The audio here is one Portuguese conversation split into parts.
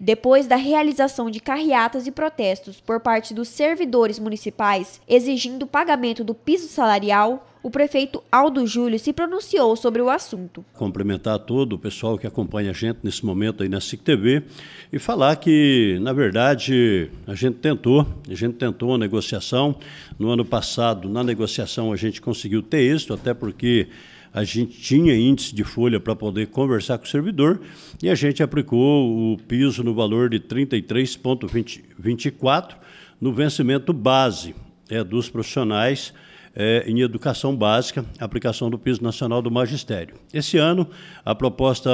Depois da realização de carreatas e protestos por parte dos servidores municipais exigindo o pagamento do piso salarial, o prefeito Aldo Júlio se pronunciou sobre o assunto. Cumprimentar todo o pessoal que acompanha a gente nesse momento aí na SIC TV e falar que, na verdade, a gente tentou, a gente tentou a negociação. No ano passado, na negociação, a gente conseguiu ter êxito, até porque a gente tinha índice de folha para poder conversar com o servidor e a gente aplicou o piso no valor de 33,24 no vencimento base é, dos profissionais é, em educação básica, aplicação do piso nacional do magistério. Esse ano, a proposta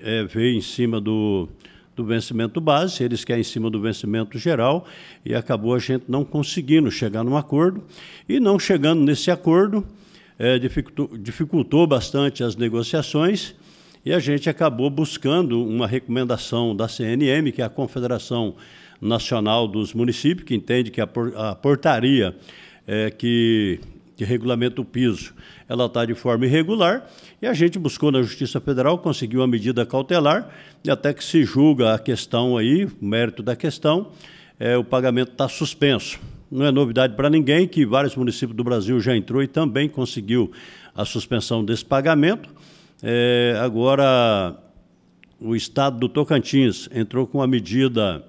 é, veio em cima do, do vencimento base, eles querem em cima do vencimento geral, e acabou a gente não conseguindo chegar num acordo. E não chegando nesse acordo, é, dificultou, dificultou bastante as negociações e a gente acabou buscando uma recomendação da CNM, que é a Confederação Nacional dos Municípios, que entende que a, por, a portaria é, que que regulamenta o piso. Ela está de forma irregular e a gente buscou na Justiça Federal, conseguiu uma medida cautelar e até que se julga a questão aí, o mérito da questão, é, o pagamento está suspenso. Não é novidade para ninguém que vários municípios do Brasil já entrou e também conseguiu a suspensão desse pagamento. É, agora, o estado do Tocantins entrou com a medida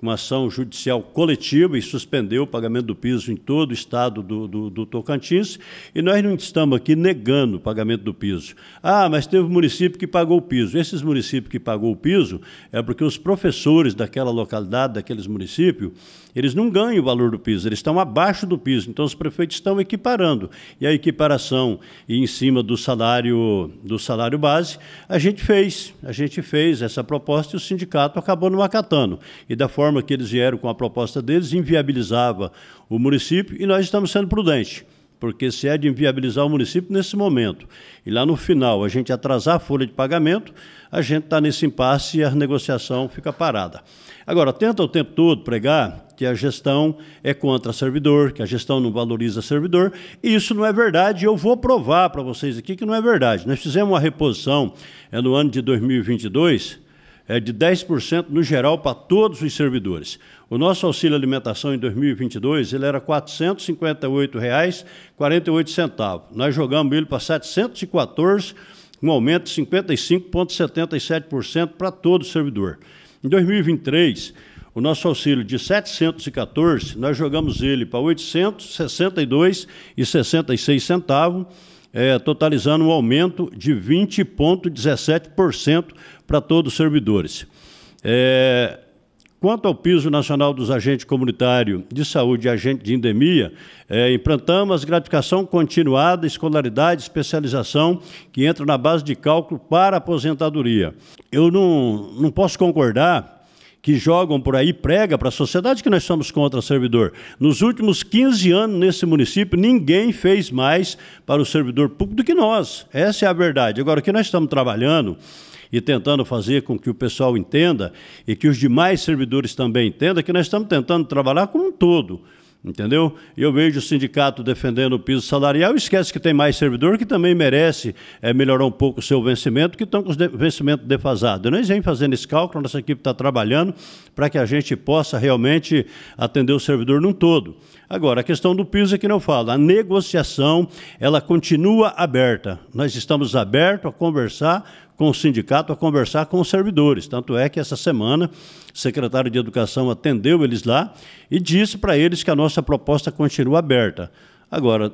uma ação judicial coletiva e suspendeu o pagamento do piso em todo o estado do, do, do, Tocantins. E nós não estamos aqui negando o pagamento do piso. Ah, mas teve município que pagou o piso. Esses municípios que pagou o piso é porque os professores daquela localidade, daqueles municípios, eles não ganham o valor do piso, eles estão abaixo do piso. Então os prefeitos estão equiparando. E a equiparação em cima do salário do salário base, a gente fez, a gente fez essa proposta e o sindicato acabou não acatando. E da forma forma que eles vieram com a proposta deles, inviabilizava o município e nós estamos sendo prudentes porque se é de inviabilizar o município nesse momento. E lá no final, a gente atrasar a folha de pagamento, a gente está nesse impasse e a negociação fica parada. Agora, tenta o tempo todo pregar que a gestão é contra servidor, que a gestão não valoriza servidor, e isso não é verdade, eu vou provar para vocês aqui que não é verdade. Nós fizemos uma reposição é, no ano de 2022, é de 10% no geral para todos os servidores. O nosso auxílio alimentação em 2022 ele era R$ 458,48. Nós jogamos ele para 714, um aumento de 55,77% para todo servidor. Em 2023, o nosso auxílio de 714, nós jogamos ele para 862,66 centavos é, totalizando um aumento de 20,17% para todos os servidores. É, Quanto ao piso nacional dos agentes comunitários de saúde e agente de endemia, é, implantamos gratificação continuada, escolaridade, especialização, que entra na base de cálculo para aposentadoria. Eu não, não posso concordar que jogam por aí prega para a sociedade que nós somos contra servidor. Nos últimos 15 anos nesse município, ninguém fez mais para o servidor público do que nós. Essa é a verdade. Agora, o que nós estamos trabalhando e tentando fazer com que o pessoal entenda e que os demais servidores também entendam é que nós estamos tentando trabalhar como um todo. Entendeu? Eu vejo o sindicato defendendo o piso salarial, esquece que tem mais servidor que também merece é, melhorar um pouco o seu vencimento, que estão com o de vencimento defasado. Nós vem fazendo esse cálculo, nossa equipe está trabalhando para que a gente possa realmente atender o servidor num todo. Agora, a questão do piso é que não fala. A negociação, ela continua aberta. Nós estamos abertos a conversar com o sindicato a conversar com os servidores. Tanto é que essa semana o secretário de Educação atendeu eles lá e disse para eles que a nossa proposta continua aberta. Agora,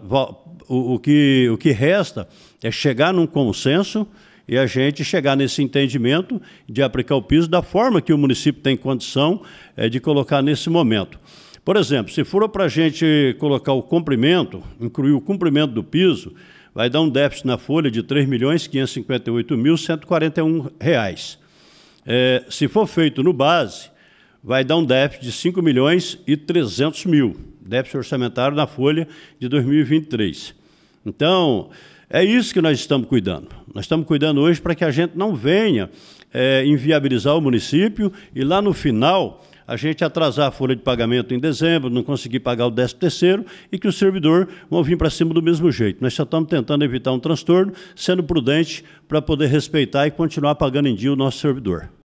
o, o, que, o que resta é chegar num consenso e a gente chegar nesse entendimento de aplicar o piso da forma que o município tem condição é, de colocar nesse momento. Por exemplo, se for para a gente colocar o cumprimento, incluir o cumprimento do piso, vai dar um déficit na folha de R$ 3.558.141. É, se for feito no base, vai dar um déficit de R$ milhões e mil, déficit orçamentário na folha de 2023. Então, é isso que nós estamos cuidando. Nós estamos cuidando hoje para que a gente não venha é, inviabilizar o município e lá no final a gente atrasar a folha de pagamento em dezembro, não conseguir pagar o 13 terceiro e que o servidor vão vir para cima do mesmo jeito. Nós só estamos tentando evitar um transtorno, sendo prudente para poder respeitar e continuar pagando em dia o nosso servidor.